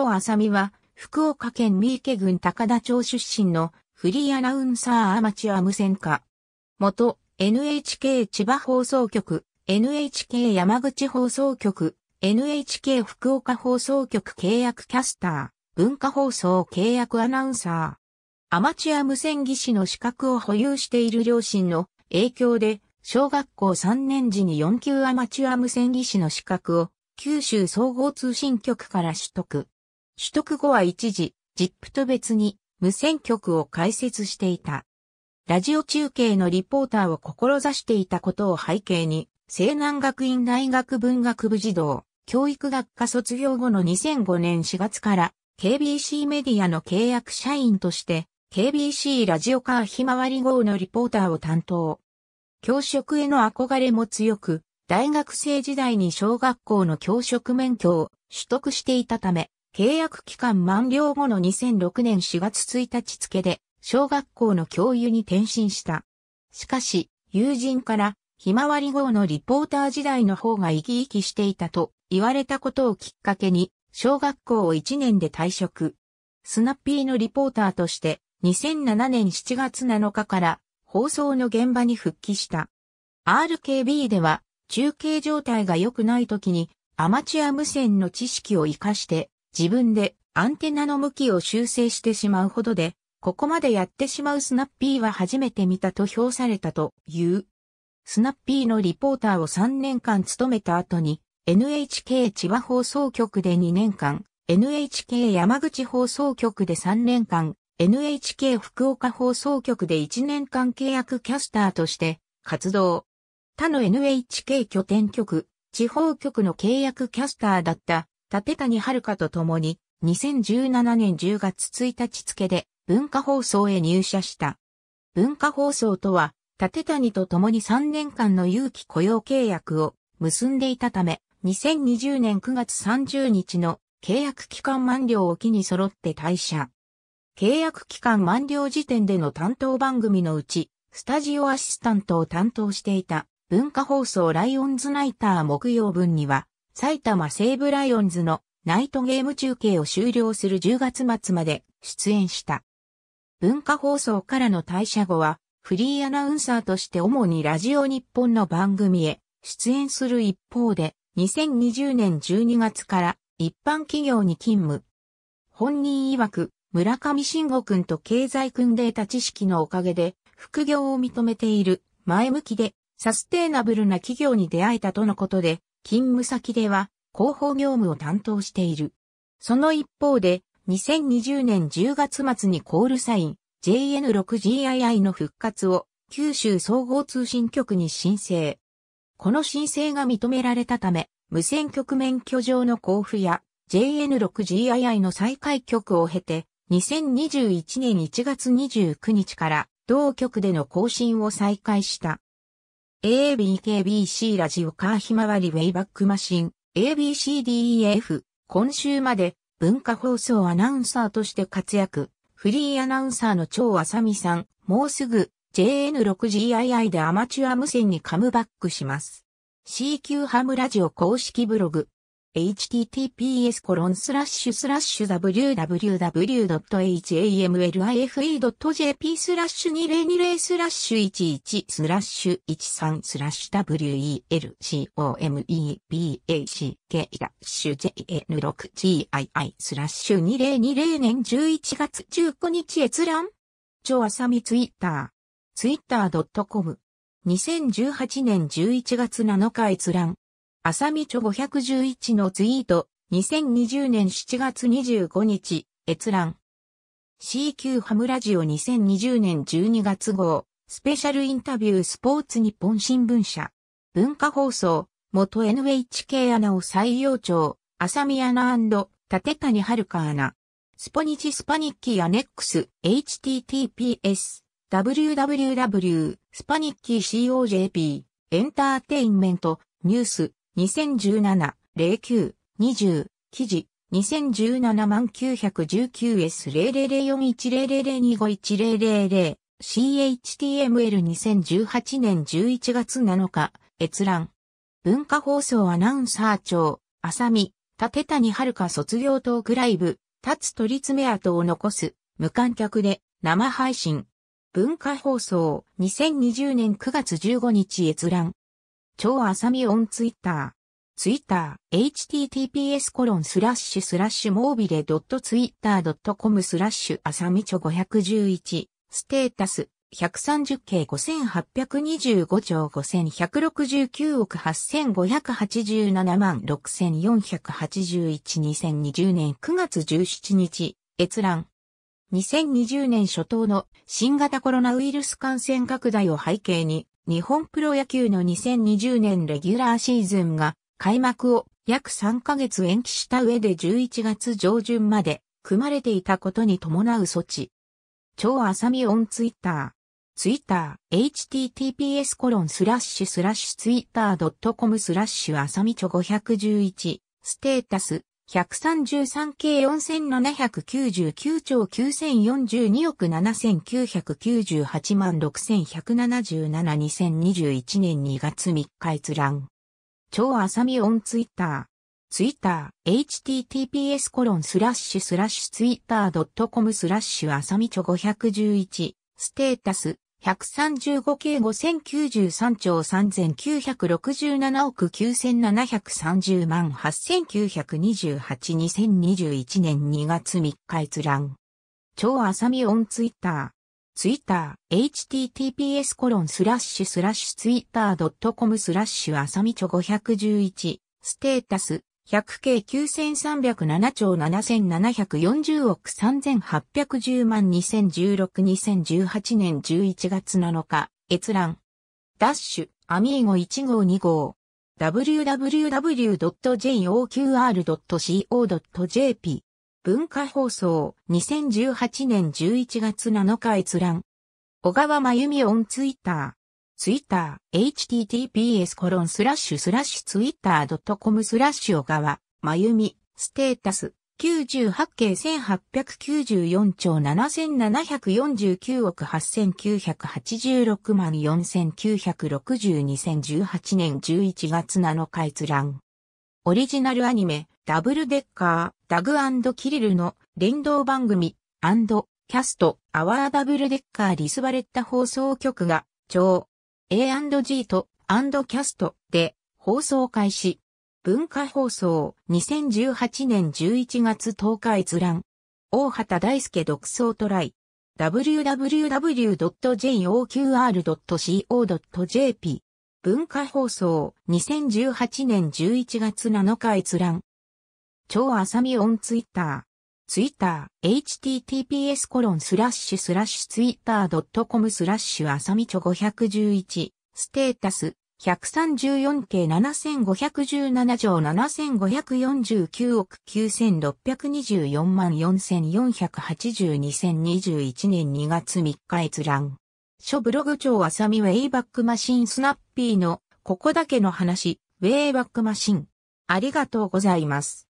長浅見は、福岡県三池郡高田町出身のフリーアナウンサーアマチュア無線化。元 NHK 千葉放送局、NHK 山口放送局、NHK 福岡放送局契約キャスター、文化放送契約アナウンサー。アマチュア無線技師の資格を保有している両親の影響で、小学校3年時に4級アマチュア無線技師の資格を九州総合通信局から取得。取得後は一時、ジップと別に無線局を開設していた。ラジオ中継のリポーターを志していたことを背景に、西南学院大学文学部児童、教育学科卒業後の2005年4月から、KBC メディアの契約社員として、KBC ラジオカーひまわり号のリポーターを担当。教職への憧れも強く、大学生時代に小学校の教職免許を取得していたため、契約期間満了後の2006年4月1日付で、小学校の教諭に転身した。しかし、友人から、ひまわり号のリポーター時代の方が生き生きしていたと言われたことをきっかけに、小学校を1年で退職。スナッピーのリポーターとして、2007年7月7日から放送の現場に復帰した。RKB では中継状態が良くない時にアマチュア無線の知識を活かして自分でアンテナの向きを修正してしまうほどで、ここまでやってしまうスナッピーは初めて見たと評されたという。スナッピーのリポーターを3年間務めた後に、NHK 千葉放送局で2年間、NHK 山口放送局で3年間、NHK 福岡放送局で1年間契約キャスターとして活動。他の NHK 拠点局、地方局の契約キャスターだった立谷遥と共に、2017年10月1日付で文化放送へ入社した。文化放送とは、立谷と共に3年間の有期雇用契約を結んでいたため、2020年9月30日の契約期間満了を機に揃って退社。契約期間満了時点での担当番組のうち、スタジオアシスタントを担当していた文化放送ライオンズナイター木曜分には、埼玉西武ライオンズのナイトゲーム中継を終了する10月末まで出演した。文化放送からの退社後は、フリーアナウンサーとして主にラジオ日本の番組へ出演する一方で、2020年12月から一般企業に勤務。本人曰く、村上信吾君と経済んで得た知識のおかげで、副業を認めている、前向きで、サステイナブルな企業に出会えたとのことで、勤務先では広報業務を担当している。その一方で、2020年10月末にコールサイン JN6GII の復活を九州総合通信局に申請。この申請が認められたため、無線局免許上の交付や JN6GII の再開局を経て、2021年1月29日から同局での更新を再開した。a b k b c ラジオカーひまわりウェイバックマシン ABCDEF 今週まで文化放送アナウンサーとして活躍フリーアナウンサーの超あさみさんもうすぐ JN6GII でアマチュア無線にカムバックします C q ハムラジオ公式ブログ https www.hamlife.jp スラッシュ2020スラッシュ11スラッシュ13スラッシュ welcomeback シュ jn6gii スラッシュ2020年11月19日閲覧ジョアサミツイッターツイッター .com 2018年11月7日閲覧あさみちょ511のツイート、2020年7月25日、閲覧。CQ ハムラジオ2020年12月号、スペシャルインタビュースポーツ日本新聞社。文化放送、元 NHK アナを採用長、あさみアナ立谷遥アナ。スポニチスパニッキーアネックス https www スパニッキー COJP エンターテインメントニュース2017-09-20記事 2017-919S00041000251000 CHTML2018 年11月7日閲覧文化放送アナウンサー長浅見立谷遥卒業トークライブ立つ取り爪跡を残す無観客で生配信文化放送2020年9月15日閲覧超あさみオンツイッター。ツイッター、https コロンスラッシュスラッシュモービレ .twitter.com スラッシュあさみちょ511、ステータス、130系5825兆5169億8587万64812020年9月17日、閲覧。2020年初頭の新型コロナウイルス感染拡大を背景に、日本プロ野球の2020年レギュラーシーズンが開幕を約3ヶ月延期した上で11月上旬まで組まれていたことに伴う措置。超あさみオンツイッター。ツイッター、https コロンスラッシュスラッシュツイッター .com スラッシュあさみちょ511、ステータス、133系4799兆9042億7998万61772021年2月3日閲覧。超あさみオンツイッター。ツイッター、https コロンスラッシュスラッシュツイッター .com スラッシュあさみちょ511、ステータス、135計5093兆3967億9730万8928 2021年2月3日閲覧。超あさみオンツイッター。ツイッター、https コロンスラッシュスラッシュツイッター .com スラッシュあさみちょ511、ステータス、100系9307兆7740億3810万2016-2018年11月7日、閲覧。ダッシュ、アミーゴ1号2号。www.joqr.co.jp 文化放送2018年11月7日閲覧。小川真由美オンツイッター。Twitter、https コロンスラッシュスラッシュ twitter.com スラッシュ小川、まゆみ、ステータス、98系1894兆7749億8986万49622018年11月7日閲覧。オリジナルアニメ、ダブルデッカー、ダグキリルの連動番組、キャスト、アワーダブルデッカーリスバレッタ放送局が、超 A&G とキャストで放送開始。文化放送2018年11月10日閲覧。大畑大輔独創トライ。www.joqr.co.jp 文化放送2018年11月7日閲覧。超浅見オンツイッター。ツイッター、https コロンスラッシュスラッシュツイッター c o m スラッシュあさみちょ511、ステータス、134系7517条7549億9624万4482021年2月3日閲覧。諸ブログ長あさみウェイバックマシンスナッピーのここだけの話、ウェイバックマシン。ありがとうございます。